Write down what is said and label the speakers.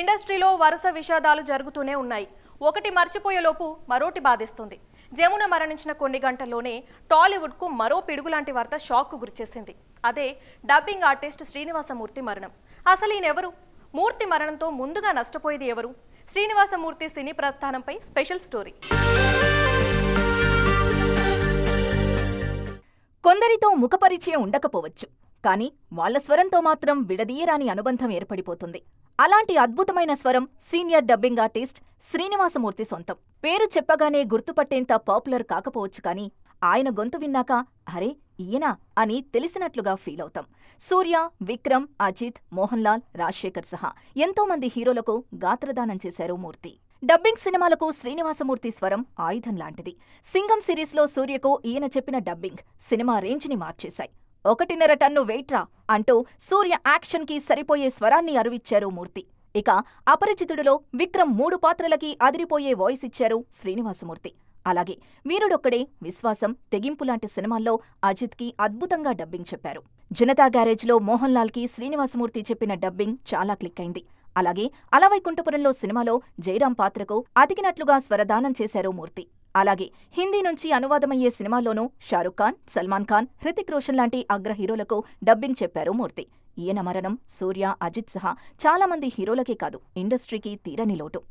Speaker 1: ఇండస్ట్రీలో వరుస విషాదాలు జరుగుతూనే ఉన్నాయి ఒకటి మర్చిపోయేలోపు మరోటి బాధిస్తుంది జమున మరణించిన కొన్ని గంటల్లోనే టాలీవుడ్కు మరో పిడుగులాంటి వార్త షాక్కు గురిచేసింది అదే డబ్బింగ్ ఆర్టిస్ట్ శ్రీనివాసమూర్తి మరణం అసలు ఈయనెవరు మూర్తి మరణంతో ముందుగా నష్టపోయేది ఎవరు శ్రీనివాసమూర్తి సినీ ప్రస్థానంపై స్పెషల్ స్టోరీ కొందరితో
Speaker 2: ముఖపరిచయం ఉండకపోవచ్చు కానీ వాళ్ల స్వరంతో మాత్రం విడదీయరాని అనుబంధం ఏర్పడిపోతుంది అలాంటి అద్భుతమైన స్వరం సీనియర్ డబ్బింగ్ ఆర్టిస్ట్ శ్రీనివాసమూర్తి సొంతం పేరు చెప్పగానే గుర్తుపట్టేంత పాపులర్ కాకపోవచ్చు కానీ ఆయన గొంతు విన్నాక అరే ఈయన అని తెలిసినట్లుగా ఫీల్ అవుతాం సూర్య విక్రమ్ అజిత్ మోహన్ లాల్ రాజశేఖర్ సహా ఎంతో మంది హీరోలకు గాత్రదానం చేశారు మూర్తి డబ్బింగ్ సినిమాలకు శ్రీనివాసమూర్తి స్వరం ఆయుధం లాంటిది సింగం సిరీస్లో సూర్యకు ఈయన చెప్పిన డబ్బింగ్ సినిమా రేంజ్ని మార్చేశాయి ఒకటిన్నర టన్ను వెయిట్రా అంటూ సూర్య యాక్షన్కి సరిపోయే స్వరాన్ని అరువిచ్చారు మూర్తి ఇక అపరిచితుడిలో విక్రమ్ మూడు పాత్రలకి అదిరిపోయే వాయిస్ ఇచ్చారు శ్రీనివాసమూర్తి అలాగే వీరుడొక్కడే విశ్వాసం తెగింపు లాంటి సినిమాల్లో అజిత్కి అద్భుతంగా డబ్బింగ్ చెప్పారు జనతా గ్యారేజ్లో మోహన్ కి శ్రీనివాసమూర్తి చెప్పిన డబ్బింగ్ చాలా క్లిక్ అయింది అలాగే అలవైకుంఠపురంలో సినిమాలో జయరాం పాత్రకు అతికినట్లుగా స్వరదానం చేశారు మూర్తి అలాగే హిందీ నుంచి అనువాదమయ్యే సినిమాల్లోనూ షారుఖ్ ఖాన్ సల్మాన్ ఖాన్ హృతిక్ రోషన్ లాంటి అగ్ర హీరోలకు డబ్బింగ్ చెప్పారు మూర్తి ఈయన మరణం సూర్య అజిత్ సహా చాలా మంది హీరోలకే కాదు ఇండస్ట్రీకి తీరని లోటు